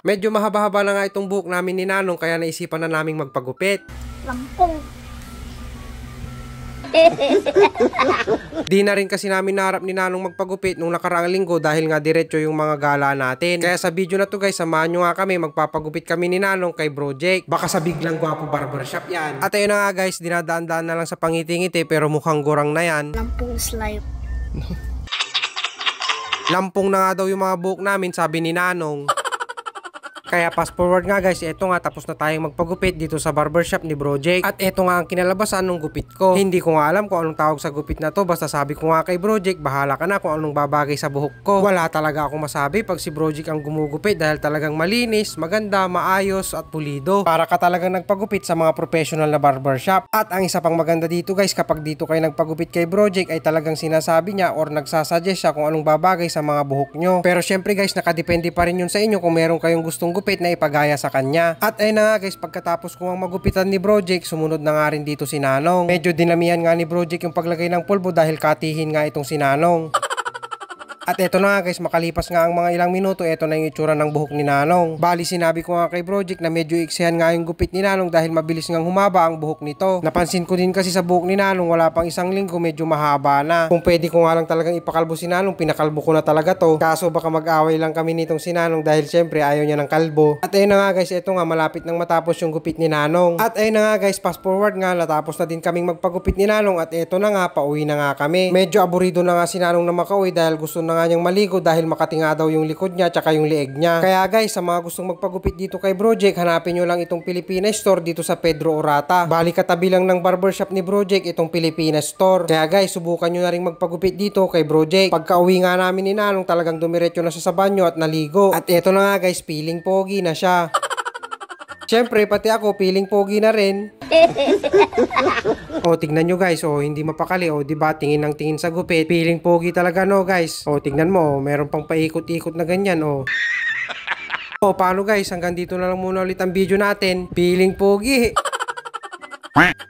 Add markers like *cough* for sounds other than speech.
Medyo mahaba-haba na nga itong buhok namin ni Nanong kaya naisipan na naming magpagupit. Lampong. Di na rin kasi namin naharap ni Nanong magpagupit nung nakaraang linggo dahil nga diretso yung mga gala natin. Kaya sa video na to guys, samahan nyo nga kami, magpapagupit kami ni Nanong kay Bro Jake. Baka sa biglang gwapo barbershop yan. At ayun na nga guys, dinadaan-daan na lang sa pangiti-ngiti pero mukhang gorang na yan. Lampong slime. Lampong na nga daw yung mga buhok namin, sabi ni Nanong. Kaya fast forward nga guys, eto nga tapos na tayong magpagupit dito sa barbershop ni Bro Jake. At eto nga ang kinalabasan ng gupit ko. Hindi ko nga alam kung anong tawag sa gupit na to basta sabi ko nga kay Bro Jake, bahala ka na kung anong babagay sa buhok ko. Wala talaga akong masabi pag si Bro Jake ang gumugupit dahil talagang malinis, maganda, maayos at pulido. Para ka talagang nagpagupit sa mga professional na barbershop. At ang isa pang maganda dito guys, kapag dito kayo nagpagupit kay Bro Jake ay talagang sinasabi niya or nagsasuggest siya kung anong babagay sa mga buhok nyo. Pero syempre guys, nakadepende pa rin yun sa inyo kung meron kayong gustong magupit na ipagaya sa kanya. At ay na nga guys, pagkatapos ko ang magupitan ni Bro Jake, sumunod na nga rin dito si Nanong. Medyo dinamihan nga ni Bro Jake yung paglagay ng pulbo dahil katihin nga itong si Nanong. At eto na nga guys, makalipas nga ang mga ilang minuto, eto na yung itsura ng buhok ni Nanong. Bali sinabi ko nga kay Project na medyo iksihan nga yung gupit ni Nanong dahil mabilis ngang humaba ang buhok nito. Napansin ko din kasi sa buhok ni Nanong wala pang isang linggo medyo mahaba na. Kung pwede ko nga lang talagang ipakalbo si Nanong, pinakalbo ko na talaga to. Kaso baka mag-away lang kami nitong si Nanong dahil syempre ayaw niya ng kalbo. At ayun na nga guys, eto nga malapit nang matapos yung gupit ni Nanong. At ayun na nga guys, fast forward nga, natapos na din kaming magpagupit ni Nanong at eto na nga, pauwi na nga kami. Medyo aburido na nga si Nanong na makauwi dahil gusto na nga nga niyang maligo dahil makatinga daw yung likod niya tsaka yung leeg niya. Kaya guys, sa mga gustong magpagupit dito kay Brojek, hanapin nyo lang itong Pilipinas store dito sa Pedro Orata. Bali katabi lang ng barbershop ni Brojek itong Pilipinas store. Kaya guys, subukan nyo na rin magpagupit dito kay Brojek. Pagka uwi nga namin ni Nanong talagang dumiretso na siya sa banyo at naligo. At eto na nga guys, feeling pogi na siya. *laughs* Siyempre, pati ako, feeling pogi na rin. *laughs* o, tingnan nyo guys, o, hindi mapakali, o, diba, tingin ng tingin sa gupit. Feeling pogi talaga, no, guys. O, tingnan mo, o, meron pang paikot-ikot na ganyan, o. *laughs* O, paano guys, hanggang dito na lang muna ulit ang video natin. Feeling pogi. *laughs*